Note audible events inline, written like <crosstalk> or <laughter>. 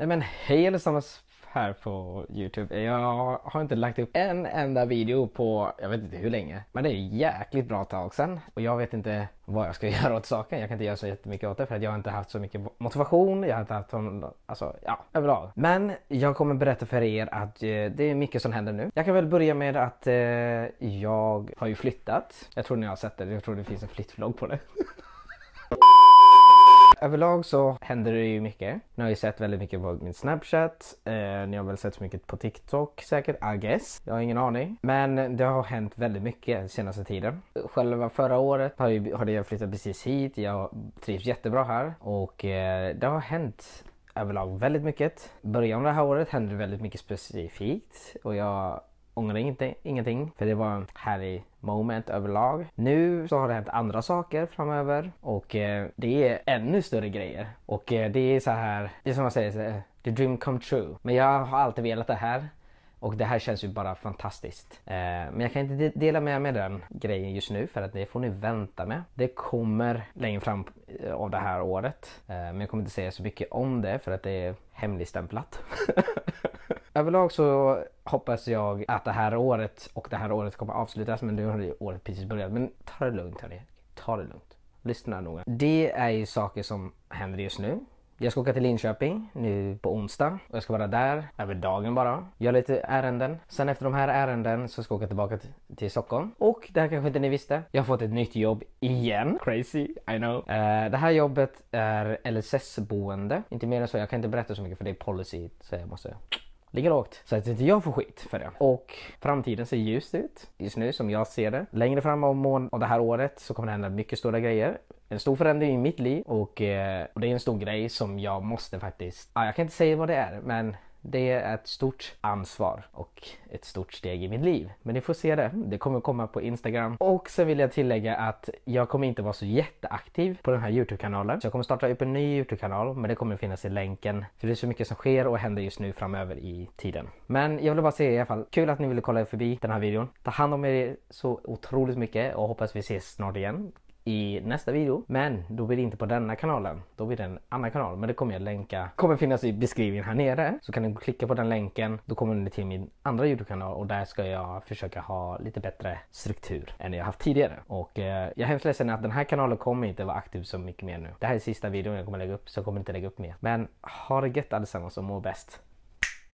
Nej men hej allesammans här på Youtube. Jag har inte lagt upp en enda video på jag vet inte hur länge. Men det är jäkligt bra tag sen. och jag vet inte vad jag ska <laughs> göra åt saken. Jag kan inte göra så jättemycket åt det för att jag har inte haft så mycket motivation. Jag har inte haft någon, alltså ja, överlag. Men jag kommer berätta för er att eh, det är mycket som händer nu. Jag kan väl börja med att eh, jag har ju flyttat. Jag tror ni har sett det. Jag tror det finns en flyttvlogg på det. <laughs> Överlag så händer det ju mycket. Ni har ju sett väldigt mycket på min Snapchat. Eh, ni har väl sett mycket på TikTok säkert, I guess. Jag har ingen aning. Men det har hänt väldigt mycket senaste tiden. Själva förra året har, ju, hade jag flyttat precis hit. Jag trivs jättebra här och eh, det har hänt överlag väldigt mycket. Början av det här året hände väldigt mycket specifikt och jag ångrar inte, ingenting för det var en härlig moment överlag. Nu så har det hänt andra saker framöver och eh, det är ännu större grejer. Och eh, det är så här, det är som man säger, så the dream come true. Men jag har alltid velat det här och det här känns ju bara fantastiskt. Eh, men jag kan inte de dela med mig den grejen just nu för att det får ni vänta med. Det kommer längre fram eh, av det här året. Eh, men jag kommer inte säga så mycket om det för att det är hemligstämplat. <laughs> Överlag så hoppas jag att det här året och det här året kommer avslutas men nu har ju året precis börjat. Men ta det lugnt hörni. Ta det lugnt. Lyssna noga. Det är ju saker som händer just nu. Jag ska åka till Linköping nu på onsdag och jag ska vara där över dagen bara. Göra lite ärenden. Sen efter de här ärenden så ska jag åka tillbaka till Stockholm. Och det här kanske inte ni visste. Jag har fått ett nytt jobb igen. Crazy, I know. Uh, det här jobbet är LSS-boende. Inte mer än så. Jag kan inte berätta så mycket för det är policy så jag måste ligga lågt så att inte jag får skit för det. Och framtiden ser ljus ut just nu som jag ser det. Längre fram av, mån av det här året så kommer det hända mycket stora grejer. En stor förändring i mitt liv och, eh, och det är en stor grej som jag måste faktiskt, ja, jag kan inte säga vad det är men det är ett stort ansvar och ett stort steg i mitt liv. Men ni får se det. Det kommer komma på Instagram. Och sen vill jag tillägga att jag kommer inte vara så jätteaktiv på den här Youtube-kanalen. Så jag kommer starta upp en ny Youtube-kanal, men det kommer finnas i länken. För det är så mycket som sker och händer just nu framöver i tiden. Men jag vill bara säga i alla fall, kul att ni ville kolla förbi den här videon. Ta hand om er så otroligt mycket och hoppas vi ses snart igen i nästa video. Men då blir det inte på denna kanalen. Då blir det en annan kanal. Men det kommer jag länka. Kommer finnas i beskrivningen här nere. Så kan ni klicka på den länken. Då kommer ni till min andra Youtube-kanal och där ska jag försöka ha lite bättre struktur än jag haft tidigare. Och eh, jag är hemskt ledsen att den här kanalen kommer inte vara aktiv så mycket mer nu. Det här är sista videon jag kommer lägga upp så jag kommer inte lägga upp mer. Men ha det gött allesammans och må bäst.